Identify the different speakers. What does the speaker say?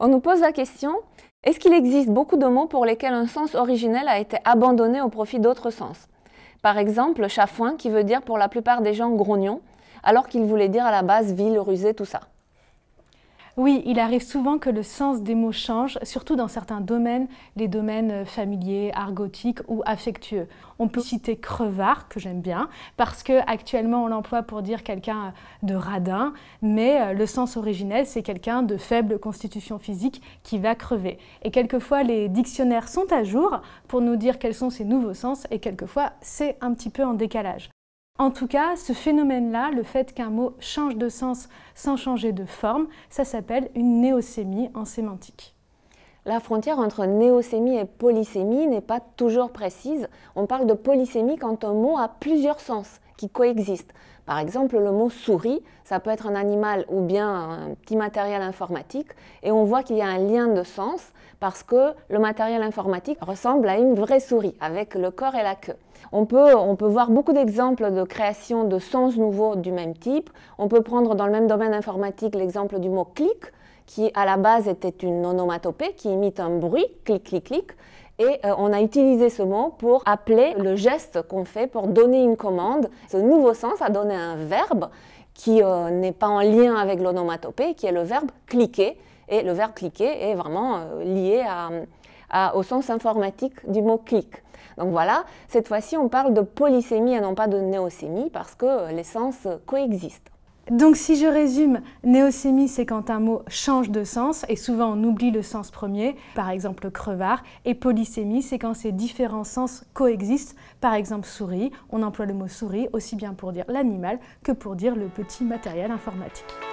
Speaker 1: On nous pose la question, est-ce qu'il existe beaucoup de mots pour lesquels un sens originel a été abandonné au profit d'autres sens Par exemple, chafouin qui veut dire pour la plupart des gens grognon, alors qu'il voulait dire à la base ville, rusée, tout ça.
Speaker 2: Oui, il arrive souvent que le sens des mots change, surtout dans certains domaines, les domaines euh, familiers, argotiques ou affectueux. On peut citer crevard, que j'aime bien, parce qu'actuellement on l'emploie pour dire quelqu'un euh, de radin, mais euh, le sens originel, c'est quelqu'un de faible constitution physique qui va crever. Et quelquefois, les dictionnaires sont à jour pour nous dire quels sont ces nouveaux sens, et quelquefois, c'est un petit peu en décalage. En tout cas, ce phénomène-là, le fait qu'un mot change de sens sans changer de forme, ça s'appelle une néosémie en sémantique.
Speaker 1: La frontière entre néosémie et polysémie n'est pas toujours précise. On parle de polysémie quand un mot a plusieurs sens qui coexistent. Par exemple, le mot souris, ça peut être un animal ou bien un petit matériel informatique, et on voit qu'il y a un lien de sens parce que le matériel informatique ressemble à une vraie souris, avec le corps et la queue. On peut, voir beaucoup d'exemples de création de sens nouveaux du même type. On peut prendre dans le même domaine informatique l'exemple du mot clic, qui à la base était une onomatopée qui imite un bruit, clic, clic, clic, et euh, on a utilisé ce mot pour appeler le geste qu'on fait pour donner une commande. Ce nouveau sens a donné un verbe qui euh, n'est pas en lien avec l'onomatopée, qui est le verbe cliquer. Et le verbe cliquer est vraiment euh, lié au sens informatique du mot clic. Donc voilà, cette fois-ci on parle de polysémie et non pas de néosémie parce que les sens
Speaker 2: coexistent. Donc si je résume, néosémie, c'est quand un mot change de sens et souvent on oublie le sens premier, par exemple crevard, et polysémie, c'est quand ces différents sens coexistent, par exemple souris, on emploie le mot souris aussi bien pour dire l'animal que pour dire le petit matériel informatique.